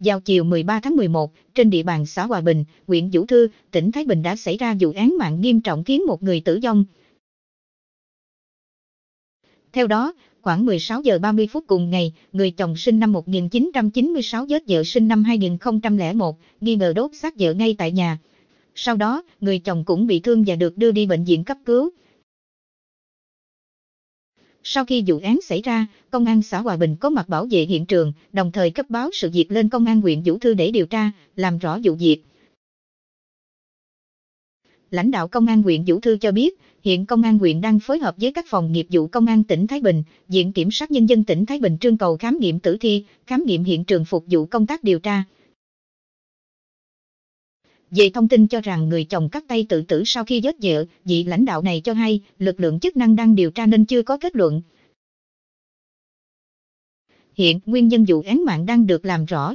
Vào chiều 13 tháng 11, trên địa bàn xã Hòa Bình, huyện Vũ Thư, tỉnh Thái Bình đã xảy ra vụ án mạng nghiêm trọng khiến một người tử vong. Theo đó, khoảng 16 giờ 30 phút cùng ngày, người chồng sinh năm 1996 giết vợ sinh năm 2001, nghi ngờ đốt xác vợ ngay tại nhà. Sau đó, người chồng cũng bị thương và được đưa đi bệnh viện cấp cứu. Sau khi vụ án xảy ra, công an xã Hòa Bình có mặt bảo vệ hiện trường, đồng thời cấp báo sự việc lên công an huyện Vũ Thư để điều tra, làm rõ vụ việc. Lãnh đạo công an huyện Vũ Thư cho biết, hiện công an huyện đang phối hợp với các phòng nghiệp vụ công an tỉnh Thái Bình, Viện Kiểm sát Nhân dân tỉnh Thái Bình trưng cầu khám nghiệm tử thi, khám nghiệm hiện trường phục vụ công tác điều tra. Về thông tin cho rằng người chồng cắt tay tự tử sau khi giết vợ, vị lãnh đạo này cho hay, lực lượng chức năng đang điều tra nên chưa có kết luận. Hiện, nguyên nhân vụ án mạng đang được làm rõ,